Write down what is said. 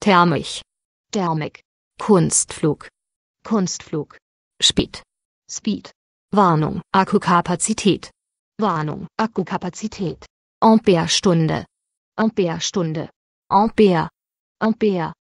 Thermisch. Thermik. Kunstflug. Kunstflug. Speed. Speed. Warnung. Akkukapazität. Warnung. Akkukapazität. Amperestunde. Amperestunde. Ampere. Ampere.